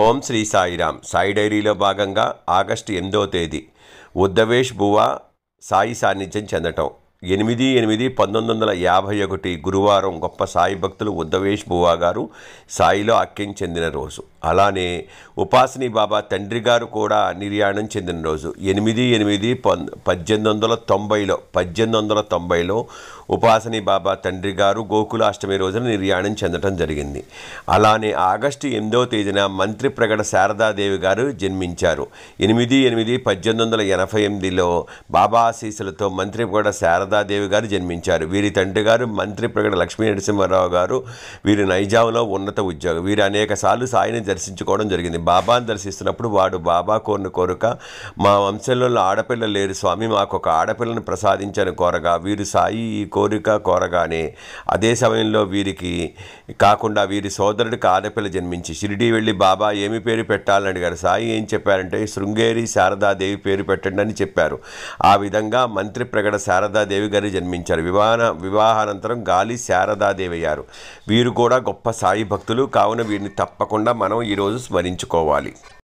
ఓం శ్రీ సాయిరామ్ సాయి డైరీలో భాగంగా ఆగస్టు ఎనిమిదో తేదీ ఉద్దవేష్ బువా సాయి సాన్నిధ్యం చెందటం ఎనిమిది ఎనిమిది పంతొమ్మిది వందల యాభై ఒకటి గురువారం గొప్ప సాయి భక్తులు ఉద్దవేష్ బువా గారు సాయిలో అక్కిం చెందిన రోజు అలానే ఉపాసని బాబా తండ్రి గారు కూడా నిర్యాణం చెందిన రోజు ఎనిమిది ఎనిమిది పం పద్దెనిమిది వందల తొంభైలో పద్దెనిమిది వందల తొంభైలో ఉపాసని బాబా తండ్రి గారు గోకులాష్టమి రోజున నిర్యాణం చెందడం జరిగింది అలానే ఆగస్టు ఎనిమిదవ తేదీన మంత్రి ప్రగడ శారదాదేవి గారు జన్మించారు ఎనిమిది ఎనిమిది పద్దెనిమిది వందల ఎనభై ఎనిమిదిలో బాబా ఆశీసులతో మంత్రి ప్రగడ శారదా శారదాదేవి గారు జన్మించారు వీరి తండ్రి గారు మంత్రి ప్రగడ లక్ష్మీ నరసింహారావు గారు వీరు నైజాంలో ఉన్నత ఉద్యోగం వీరు అనేక సార్లు సాయిని దర్శించుకోవడం జరిగింది బాబాను దర్శిస్తున్నప్పుడు వాడు బాబా కోరిన కోరిక మా వంశంలో ఆడపిల్ల లేరు స్వామి మాకు ఒక ఆడపిల్లను ప్రసాదించని కోరగా వీరు సాయి ఈ కోరిక కోరగానే అదే సమయంలో వీరికి కాకుండా వీరి సోదరుడికి ఆడపిల్ల జన్మించి షిరిడి వెళ్ళి బాబా ఏమి పేరు పెట్టాలని అడిగారు సాయి ఏం చెప్పారంటే శృంగేరి శారదాదేవి పేరు పెట్టండి అని చెప్పారు ఆ విధంగా మంత్రి ప్రగడ శారదాదేవి దేవి గారు జన్మించారు వివాహ వివాహానంతరం గాలి శారదాదేవి అయ్యారు వీరు కూడా గొప్ప సాయి భక్తులు కావున వీరిని తప్పకుండా మనం ఈరోజు స్మరించుకోవాలి